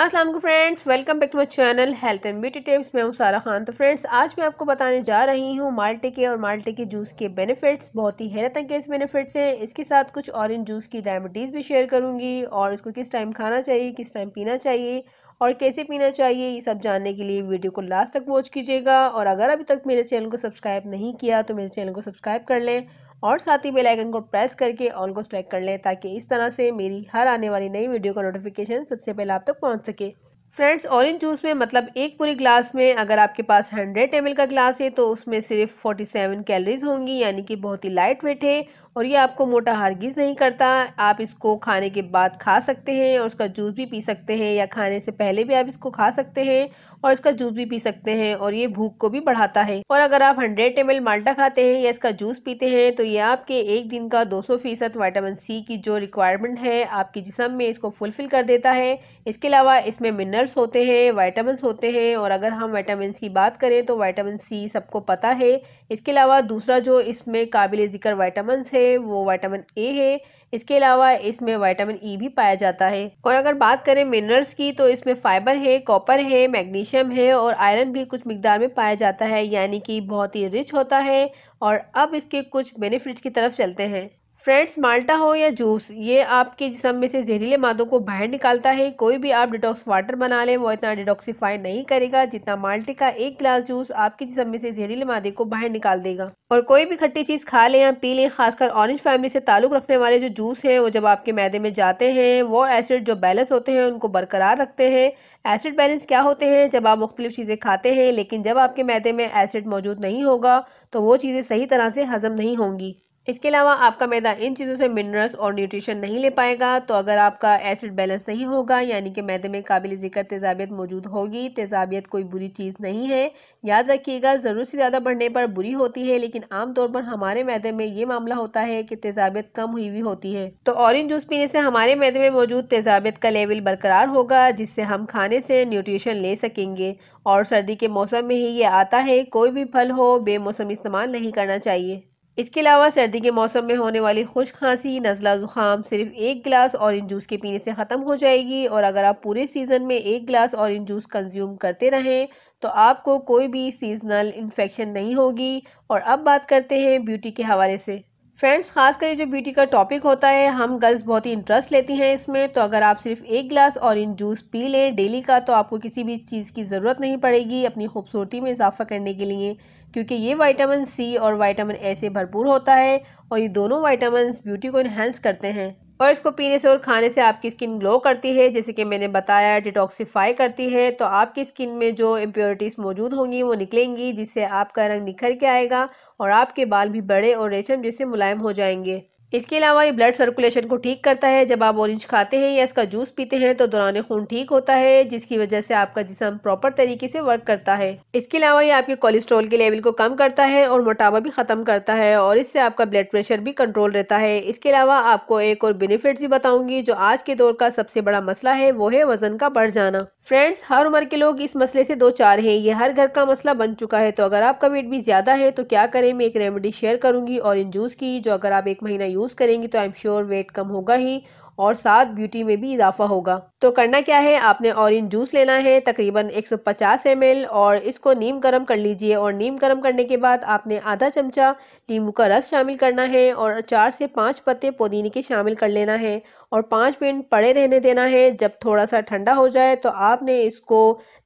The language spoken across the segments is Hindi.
Aslam friends welcome back to my channel health and beauty tips मैं हूँ सारा खान तो फ्रेंड्स आज मैं आपको बताने जा रही हूँ माल्टे के और माल्टे के जूस के बेनिफिट्स बहुत ही हैरत अंगेज बेनिफिट्स हैं इसके साथ कुछ ऑरेंज जूस की रेमडीज़ भी शेयर करूँगी और इसको किस टाइम खाना चाहिए किस टाइम पीना चाहिए और कैसे पीना चाहिए ये सब जानने के लिए वीडियो को लास्ट तक वॉच कीजिएगा और अगर अभी तक मेरे चैनल को सब्सक्राइब नहीं किया तो मेरे चैनल को सब्सक्राइब कर लें और साथ ही बेल आइकन को प्रेस करके ऑल को सेलेक्ट कर लें ताकि इस तरह से मेरी हर आने वाली नई वीडियो का नोटिफिकेशन सबसे पहले आप तक तो पहुंच सके फ्रेंड्स ऑरेंज जूस में मतलब एक पूरे ग्लास में अगर आपके पास 100 एम का ग्लास है तो उसमें सिर्फ 47 कैलोरीज होंगी यानी कि बहुत ही लाइट वेट है और ये आपको मोटा हरगिज नहीं करता आप इसको खाने के बाद खा सकते हैं और उसका जूस भी पी सकते हैं या खाने से पहले भी आप इसको खा सकते हैं और इसका जूस भी पी सकते हैं और ये भूख को भी बढ़ाता है और अगर आप हंड्रेड एम माल्टा खाते हैं या इसका जूस पीते हैं तो ये आपके एक दिन का दो फीसद वाइटामिन सी की जो रिक्वायरमेंट है आपके जिसम में इसको फुलफिल कर देता है इसके अलावा इसमें मिनरल मिनरल्स होते हैं वाइटामस होते हैं और अगर हम वाइटामिन की बात करें तो वाइटामिन सी सबको पता है इसके अलावा दूसरा जो इसमें काबिल ज़िक्र वाइटामस है वो वाइटामिन ए है इसके अलावा इसमें वाइटामिन ई e भी पाया जाता है और अगर बात करें मिनरल्स की तो इसमें फाइबर है कॉपर है मैग्नीशियम है और आयरन भी कुछ मिकदार में पाया जाता है यानी कि बहुत ही रिच होता है और अब इसके कुछ बेनिफिट्स की तरफ चलते हैं फ्रेंड्स माल्टा हो या जूस ये आपके जिसम में से जहरीले मादों को बाहर निकालता है कोई भी आप डिटॉक्स वाटर बना लें वो इतना डिटॉक्सीफाई नहीं करेगा जितना माल्टे का एक गिलास जूस आपके जिसम में से जहरीले मादे को बाहर निकाल देगा और कोई भी खट्टी चीज़ खा लें या पी लें खासकर ऑरेंज फैमिली से ताल्लुक रखने वाले जो जूस हैं वो जब आपके मैदे में जाते हैं वो एसिड जो बैलेंस होते हैं उनको बरकरार रखते हैं एसिड बैलेंस क्या होते हैं जब आप मुख्तलिफ चीज़ें खाते हैं लेकिन जब आपके मैदे में एसिड मौजूद नहीं होगा तो वो चीज़ें सही तरह से हजम नहीं होंगी इसके अलावा आपका मैदा इन चीज़ों से मिनरल्स और न्यूट्रिशन नहीं ले पाएगा तो अगर आपका एसिड बैलेंस नहीं होगा यानी कि मैदे में काबिल ज़िक्र तेज़ाबियत मौजूद होगी तेज़ाबियत कोई बुरी चीज़ नहीं है याद रखिएगा ज़रूरत से ज़्यादा बढ़ने पर बुरी होती है लेकिन आमतौर पर हमारे मैदे में ये मामला होता है कि तेज़ाबियत कम हुई हुई होती है तो ऑरेंज जूस पीने से हमारे मैदे में मौजूद तेज़ाबियत का लेवल बरकरार होगा जिससे हम खाने से न्यूट्रिशन ले सकेंगे और सर्दी के मौसम में ही ये आता है कोई भी फल हो बेमौसम इस्तेमाल नहीं करना चाहिए इसके अलावा सर्दी के मौसम में होने वाली खुश खांसी नज़ला ज़ुकाम सिर्फ एक गिलास ऑरेंज जूस के पीने से ख़त्म हो जाएगी और अगर आप पूरे सीज़न में एक गिलास ऑरेंज जूस कंज्यूम करते रहें तो आपको कोई भी सीजनल इन्फेक्शन नहीं होगी और अब बात करते हैं ब्यूटी के हवाले से फ्रेंड्स खासकर ये जो ब्यूटी का टॉपिक होता है हम गर्ल्स बहुत ही इंटरेस्ट लेती हैं इसमें तो अगर आप सिर्फ एक गिलास ऑरेंज जूस पी लें डेली का तो आपको किसी भी चीज़ की ज़रूरत नहीं पड़ेगी अपनी खूबसूरती में इजाफा करने के लिए क्योंकि ये वाइटामिन सी और वाइटामिन ए से भरपूर होता है और ये दोनों वाइटामिन ब्यूटी को इन्हेंस करते हैं और को पीने से और खाने से आपकी स्किन ग्लो करती है जैसे कि मैंने बताया डिटॉक्सीफाई करती है तो आपकी स्किन में जो इम्प्योरिटीज़ मौजूद होंगी वो निकलेंगी जिससे आपका रंग निखर के आएगा और आपके बाल भी बड़े और रेशम जैसे मुलायम हो जाएंगे इसके अलावा ये ब्लड सर्कुलेशन को ठीक करता है जब आप ऑरेंज खाते हैं या इसका जूस पीते हैं तो दौरान खून ठीक होता है जिसकी वजह से आपका जिसम प्रॉपर तरीके से वर्क करता है इसके अलावा ये आपके कोलेस्ट्रॉल के लेवल को कम करता है और मोटापा भी खत्म करता है और इससे आपका ब्लड प्रेशर भी कंट्रोल रहता है इसके अलावा आपको एक और बेनिफिट भी बताऊंगी जो आज के दौर का सबसे बड़ा मसला है वो है वजन का बढ़ जाना फ्रेंड्स हर उम्र के लोग इस मसले से दो चार हैं ये हर घर का मसला बन चुका है तो अगर आपका वेट भी ज्यादा है तो क्या करें मैं एक रेमेडी शेयर करूंगी और इन जूस की जो अगर आप एक महीना यूज़ करेंगी तो आई एम श्योर वेट कम होगा ही और साथ ब्यूटी में भी इजाफा होगा तो करना क्या है आपने ऑरेंज जूस लेना है तकरीबन 150 एल और इसको नीम गर्म कर लीजिए और नीम गर्म करने के बाद आपने आधा चमचा नींबू का रस शामिल करना है और चार से पाँच पत्ते पुदीने के शामिल कर लेना है और पाँच मिनट पड़े रहने देना है जब थोड़ा सा ठंडा हो जाए तो आपने इसको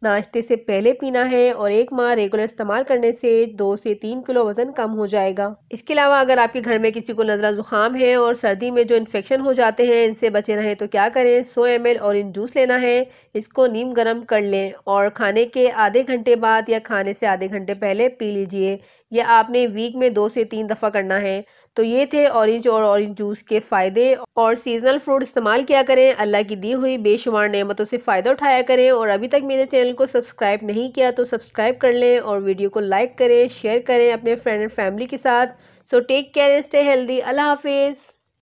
नाश्ते से पहले पीना है और एक माह रेगुलर इस्तेमाल करने से दो से तीन किलो वज़न कम हो जाएगा इसके अलावा अगर आपके घर में किसी को नजला ज़ुकाम है और सर्दी में जो इन्फेक्शन हो जाते हैं से बचे रहें तो क्या करें 100 एम एल ऑरेंज जूस लेना है इसको नीम गर्म कर लें और खाने के आधे घंटे बाद या खाने से आधे घंटे पहले पी लीजिए यह आपने वीक में दो से तीन दफ़ा करना है तो ये थे ऑरेंज और ऑरेंज जूस के फ़ायदे और सीजनल फ्रूट इस्तेमाल किया करें अल्लाह की दी हुई बेशुमार नेमतों से फ़ायदा उठाया करें और अभी तक मेरे चैनल को सब्सक्राइब नहीं किया तो सब्सक्राइब कर लें और वीडियो को लाइक करें शेयर करें अपने फ्रेंड एंड फैमिली के साथ so take care and stay healthy अल्लाह हाफिज़